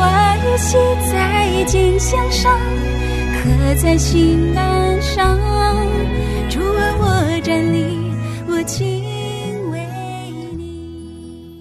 我的心在锦香上，刻在心肝上。主啊，我站立，我情为你。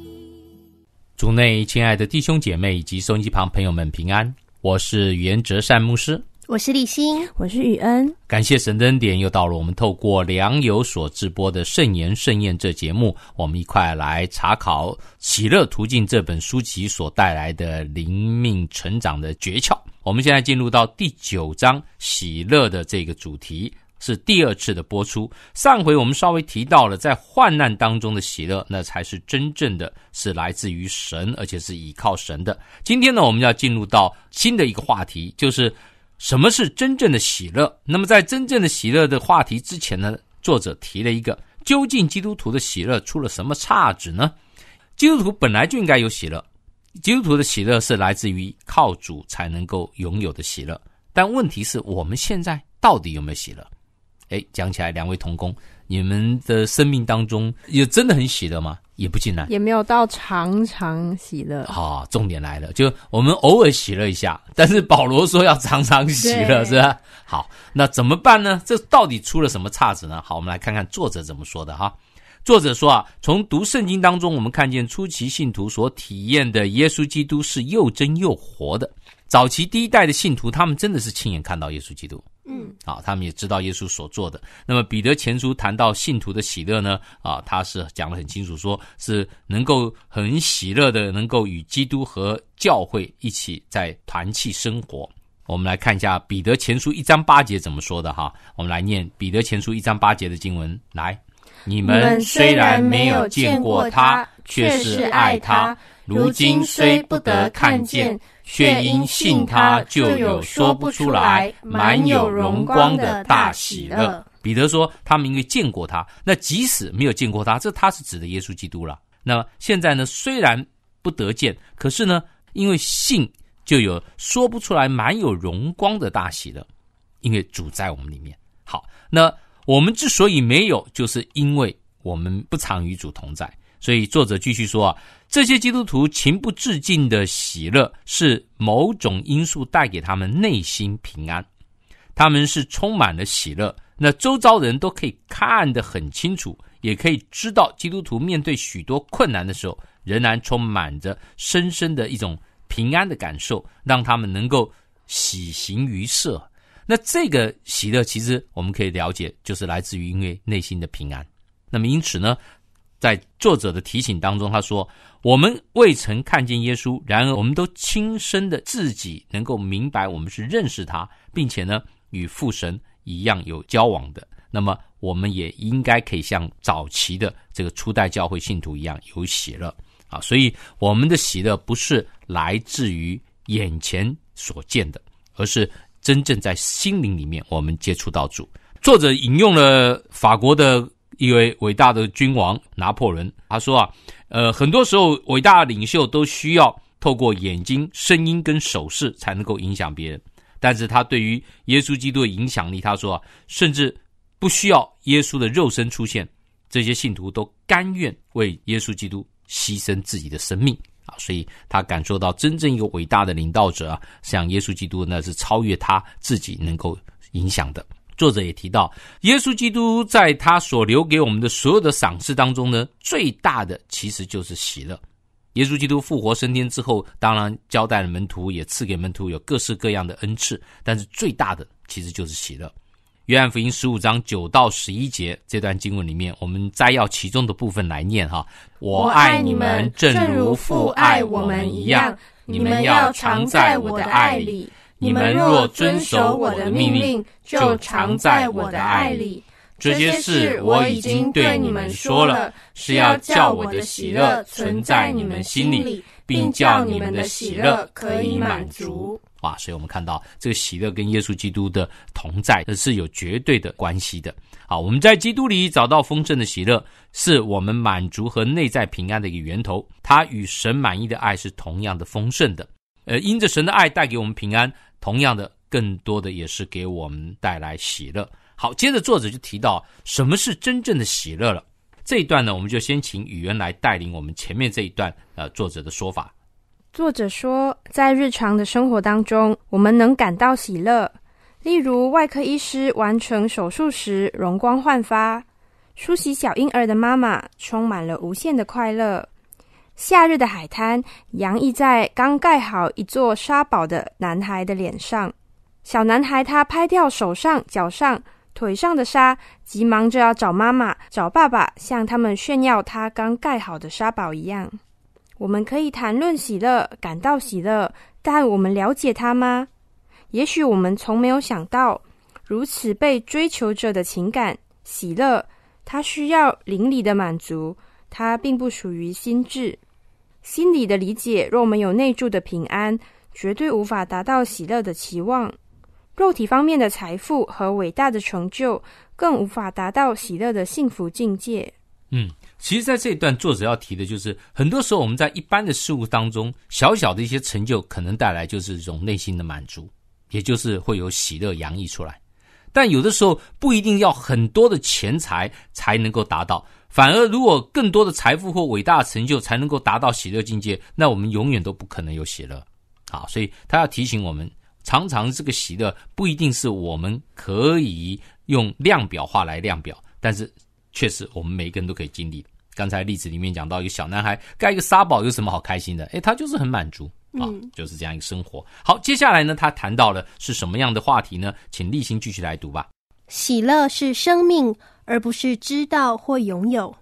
主内，亲爱的弟兄姐妹以及收音机旁朋友们，平安。我是袁哲善牧师。我是立新，我是雨恩。感谢神恩点，又到了我们透过良友所直播的圣言盛宴这节目，我们一块来查考《喜乐途径》这本书籍所带来的灵命成长的诀窍。我们现在进入到第九章喜乐的这个主题，是第二次的播出。上回我们稍微提到了在患难当中的喜乐，那才是真正的是来自于神，而且是倚靠神的。今天呢，我们要进入到新的一个话题，就是。什么是真正的喜乐？那么，在真正的喜乐的话题之前呢，作者提了一个：究竟基督徒的喜乐出了什么岔子呢？基督徒本来就应该有喜乐，基督徒的喜乐是来自于靠主才能够拥有的喜乐。但问题是我们现在到底有没有喜乐？哎，讲起来，两位同工，你们的生命当中有真的很喜乐吗？也不尽然，也没有到常常喜乐。好，重点来了，就我们偶尔喜乐一下，但是保罗说要常常喜乐，是吧？好，那怎么办呢？这到底出了什么岔子呢？好，我们来看看作者怎么说的哈。作者说啊，从读圣经当中，我们看见初期信徒所体验的耶稣基督是又真又活的。早期第一代的信徒，他们真的是亲眼看到耶稣基督。嗯，好，他们也知道耶稣所做的。那么彼得前书谈到信徒的喜乐呢？啊，他是讲的很清楚，说是能够很喜乐的，能够与基督和教会一起在团契生活。我们来看一下彼得前书一章八节怎么说的哈。我们来念彼得前书一章八节的经文，来。你们虽然没有见过他，却是爱他。如今虽不得看见，却因信他就有说不出来、满有荣光的大喜乐。彼得说：“他们因为见过他，那即使没有见过他，这他是指的耶稣基督了。那么现在呢？虽然不得见，可是呢，因为信就有说不出来、满有荣光的大喜乐，因为主在我们里面。好，那。”我们之所以没有，就是因为我们不常与主同在。所以作者继续说啊，这些基督徒情不自禁的喜乐，是某种因素带给他们内心平安。他们是充满了喜乐，那周遭人都可以看得很清楚，也可以知道基督徒面对许多困难的时候，仍然充满着深深的一种平安的感受，让他们能够喜形于色。那这个喜乐，其实我们可以了解，就是来自于因为内心的平安。那么，因此呢，在作者的提醒当中，他说：“我们未曾看见耶稣，然而我们都亲身的自己能够明白，我们是认识他，并且呢，与父神一样有交往的。那么，我们也应该可以像早期的这个初代教会信徒一样有喜乐啊！所以，我们的喜乐不是来自于眼前所见的，而是。”真正在心灵里面，我们接触到主。作者引用了法国的一位伟大的君王拿破仑，他说啊，呃，很多时候伟大的领袖都需要透过眼睛、声音跟手势才能够影响别人。但是他对于耶稣基督的影响力，他说啊，甚至不需要耶稣的肉身出现，这些信徒都甘愿为耶稣基督牺牲自己的生命。啊，所以他感受到真正一个伟大的领导者啊，像耶稣基督呢，是超越他自己能够影响的。作者也提到，耶稣基督在他所留给我们的所有的赏赐当中呢，最大的其实就是喜乐。耶稣基督复活升天之后，当然交代了门徒，也赐给门徒有各式各样的恩赐，但是最大的其实就是喜乐。约翰福音十五章九到十一节这段经文里面，我们摘要其中的部分来念哈。我爱你们，正如父爱我们一样。你们要常在我的爱里。你们若遵守我的命令，就常在我的爱里。这些事我已经对你们说了，是要叫我的喜乐存在你们心里，并叫你们的喜乐可以满足。哇！所以，我们看到这个喜乐跟耶稣基督的同在，那是有绝对的关系的。好，我们在基督里找到丰盛的喜乐，是我们满足和内在平安的一个源头。它与神满意的爱是同样的丰盛的。呃，因着神的爱带给我们平安，同样的，更多的也是给我们带来喜乐。好，接着作者就提到什么是真正的喜乐了。这一段呢，我们就先请语言来带领我们前面这一段呃作者的说法。作者说，在日常的生活当中，我们能感到喜乐，例如外科医师完成手术时容光焕发，梳洗小婴儿的妈妈充满了无限的快乐，夏日的海滩洋溢在刚盖好一座沙堡的男孩的脸上，小男孩他拍掉手上脚上。腿上的沙，急忙就要找妈妈，找爸爸，向他们炫耀他刚盖好的沙堡一样。我们可以谈论喜乐，感到喜乐，但我们了解他吗？也许我们从没有想到，如此被追求者的情感喜乐，它需要邻里的满足，它并不属于心智。心理的理解，若没有内住的平安，绝对无法达到喜乐的期望。肉体方面的财富和伟大的成就，更无法达到喜乐的幸福境界。嗯，其实，在这一段，作者要提的就是，很多时候我们在一般的事物当中，小小的一些成就，可能带来就是一种内心的满足，也就是会有喜乐洋溢出来。但有的时候，不一定要很多的钱财才能够达到，反而如果更多的财富或伟大的成就才能够达到喜乐境界，那我们永远都不可能有喜乐。啊，所以他要提醒我们。常常这个喜乐不一定是我们可以用量表化来量表，但是确实我们每个人都可以经历。刚才例子里面讲到一个小男孩盖一个沙堡有什么好开心的？诶，他就是很满足啊，就是这样一个生活。好，接下来呢，他谈到了是什么样的话题呢？请立新继续来读吧。喜乐是生命，而不是知道或拥有，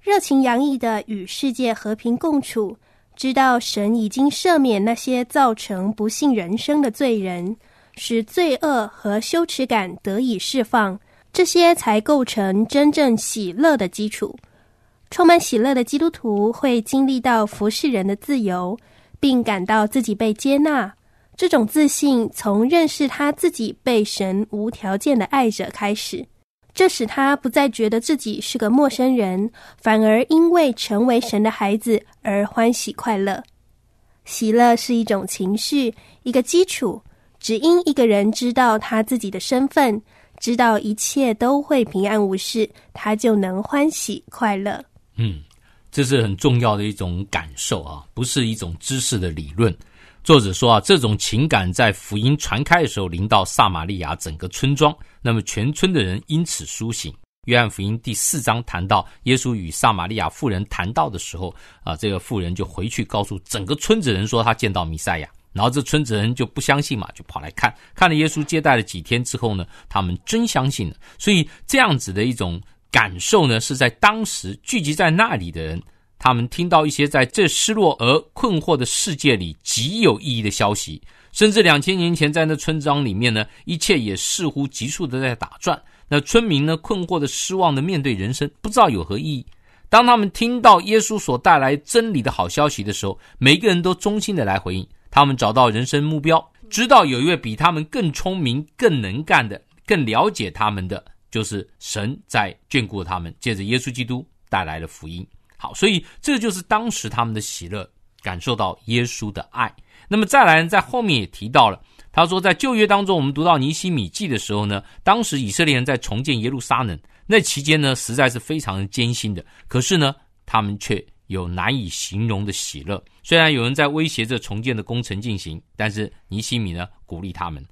热情洋溢的与世界和平共处。知道神已经赦免那些造成不幸人生的罪人，使罪恶和羞耻感得以释放，这些才构成真正喜乐的基础。充满喜乐的基督徒会经历到服侍人的自由，并感到自己被接纳。这种自信从认识他自己被神无条件的爱着开始。这使他不再觉得自己是个陌生人，反而因为成为神的孩子而欢喜快乐。喜乐是一种情绪，一个基础。只因一个人知道他自己的身份，知道一切都会平安无事，他就能欢喜快乐。嗯，这是很重要的一种感受啊，不是一种知识的理论。作者说啊，这种情感在福音传开的时候，临到撒玛利亚整个村庄，那么全村的人因此苏醒。约翰福音第四章谈到耶稣与撒玛利亚妇人谈到的时候，啊，这个妇人就回去告诉整个村子人说他见到弥赛亚，然后这村子人就不相信嘛，就跑来看。看了耶稣接待了几天之后呢，他们真相信了。所以这样子的一种感受呢，是在当时聚集在那里的人。他们听到一些在这失落而困惑的世界里极有意义的消息，甚至两千年前在那村庄里面呢，一切也似乎急速的在打转。那村民呢，困惑的、失望的面对人生，不知道有何意义。当他们听到耶稣所带来真理的好消息的时候，每个人都衷心的来回应。他们找到人生目标，知道有一位比他们更聪明、更能干的、更了解他们的，就是神在眷顾他们，借着耶稣基督带来了福音。好，所以这就是当时他们的喜乐，感受到耶稣的爱。那么再来，在后面也提到了，他说在旧约当中，我们读到尼西米记的时候呢，当时以色列人在重建耶路撒冷那期间呢，实在是非常艰辛的。可是呢，他们却有难以形容的喜乐。虽然有人在威胁着重建的工程进行，但是尼西米呢，鼓励他们，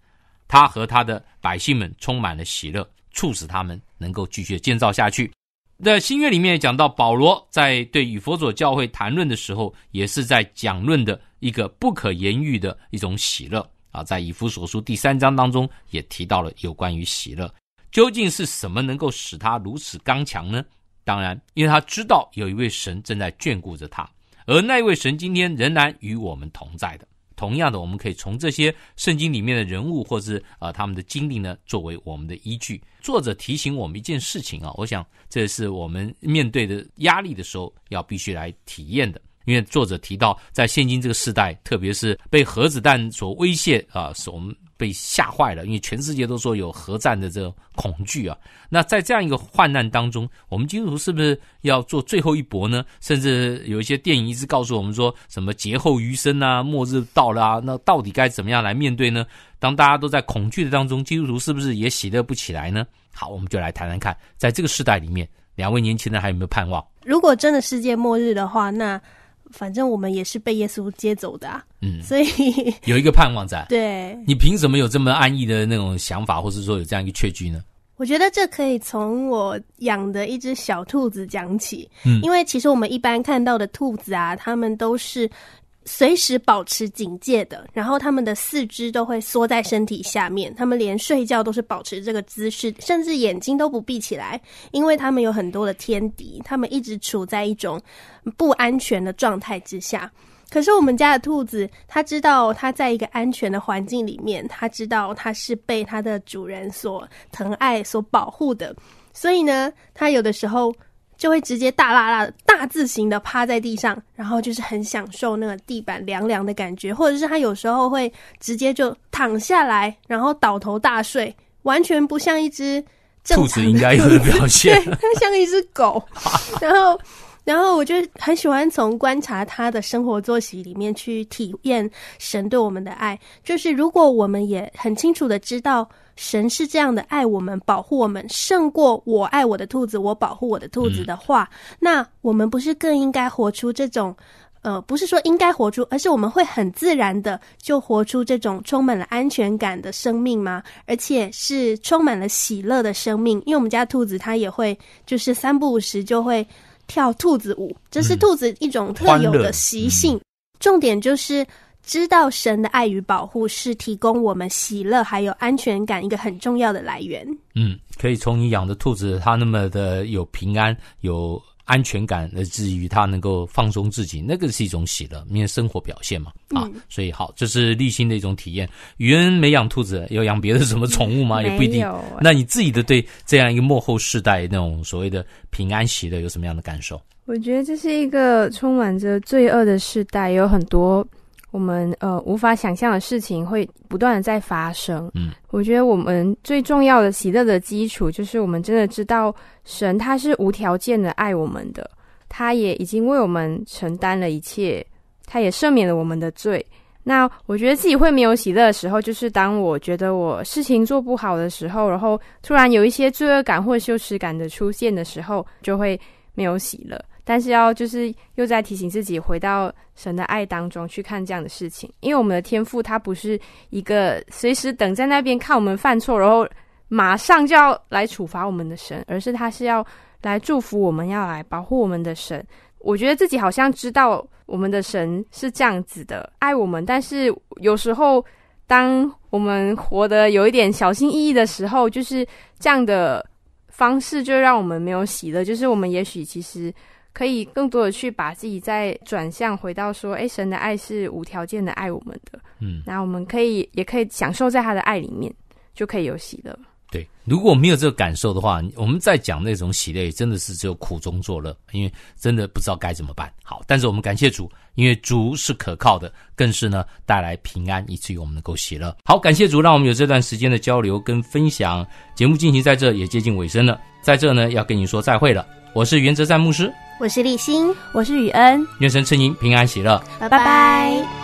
他和他的百姓们充满了喜乐，促使他们能够继续建造下去。在新约里面讲到，保罗在对以佛所教会谈论的时候，也是在讲论的一个不可言喻的一种喜乐啊。在以弗所书第三章当中，也提到了有关于喜乐究竟是什么能够使他如此刚强呢？当然，因为他知道有一位神正在眷顾着他，而那位神今天仍然与我们同在的。同样的，我们可以从这些圣经里面的人物，或是啊他们的经历呢，作为我们的依据，作者提醒我们一件事情啊。我想，这是我们面对的压力的时候，要必须来体验的。因为作者提到，在现今这个时代，特别是被核子弹所威胁啊，是我们被吓坏了。因为全世界都说有核战的这个恐惧啊。那在这样一个患难当中，我们基督徒是不是要做最后一搏呢？甚至有一些电影一直告诉我们说什么劫后余生啊，末日到了啊，那到底该怎么样来面对呢？当大家都在恐惧的当中，基督徒是不是也喜乐不起来呢？好，我们就来谈谈看，在这个时代里面，两位年轻人还有没有盼望？如果真的世界末日的话，那反正我们也是被耶稣接走的，嗯，所以 有一个盼望在。对，你凭什么有这么安逸的那种想法，或是说有这样一个确据呢？我觉得这可以从我养的一只小兔子讲起，嗯，因为其实我们一般看到的兔子啊，它们都是。随时保持警戒的，然后他们的四肢都会缩在身体下面，他们连睡觉都是保持这个姿势，甚至眼睛都不闭起来，因为他们有很多的天敌，他们一直处在一种不安全的状态之下。可是我们家的兔子，它知道它在一个安全的环境里面，它知道它是被它的主人所疼爱、所保护的，所以呢，它有的时候。就会直接大辣辣的大字型的趴在地上，然后就是很享受那个地板凉凉的感觉，或者是他有时候会直接就躺下来，然后倒头大睡，完全不像一只兔子，应该有的表现，它像一只狗。然后，然后我就很喜欢从观察它的生活作息里面去体验神对我们的爱，就是如果我们也很清楚的知道。神是这样的爱我们、保护我们，胜过我爱我的兔子、我保护我的兔子的话，那我们不是更应该活出这种，呃，不是说应该活出，而是我们会很自然的就活出这种充满了安全感的生命吗？而且是充满了喜乐的生命。因为我们家兔子它也会，就是三不五时就会跳兔子舞，这是兔子一种特有的习性。重点就是。知道神的爱与保护是提供我们喜乐还有安全感一个很重要的来源。嗯，可以从你养的兔子，它那么的有平安有安全感，以至于它能够放松自己，那个是一种喜乐，因为生活表现嘛。啊，所以好，这是立心的一种体验。宇恩没养兔子，有养别的什么宠物吗？也不一定。那你自己的对这样一个幕后世代那种所谓的平安喜乐有什么样的感受？我觉得这是一个充满着罪恶的世代，有很多。我们呃无法想象的事情会不断的在发生。嗯，我觉得我们最重要的喜乐的基础就是我们真的知道神他是无条件的爱我们的，他也已经为我们承担了一切，他也赦免了我们的罪。那我觉得自己会没有喜乐的时候，就是当我觉得我事情做不好的时候，然后突然有一些罪恶感或羞耻感的出现的时候，就会没有喜乐。但是要就是又在提醒自己回到神的爱当中去看这样的事情，因为我们的天赋它不是一个随时等在那边看我们犯错，然后马上就要来处罚我们的神，而是他是要来祝福我们，要来保护我们的神。我觉得自己好像知道我们的神是这样子的，爱我们。但是有时候当我们活得有一点小心翼翼的时候，就是这样的方式就让我们没有喜乐，就是我们也许其实。可以更多的去把自己再转向回到说，哎，神的爱是无条件的爱我们的，嗯，那我们可以也可以享受在他的爱里面，就可以有喜乐。对，如果没有这个感受的话，我们在讲那种喜乐，真的是只有苦中作乐，因为真的不知道该怎么办。好，但是我们感谢主，因为主是可靠的，更是呢带来平安，以至于我们能够喜乐。好，感谢主，让我们有这段时间的交流跟分享。节目进行在这也接近尾声了，在这呢要跟你说再会了，我是袁则站牧师。我是立新，我是雨恩，愿神赐您平安喜乐，拜拜。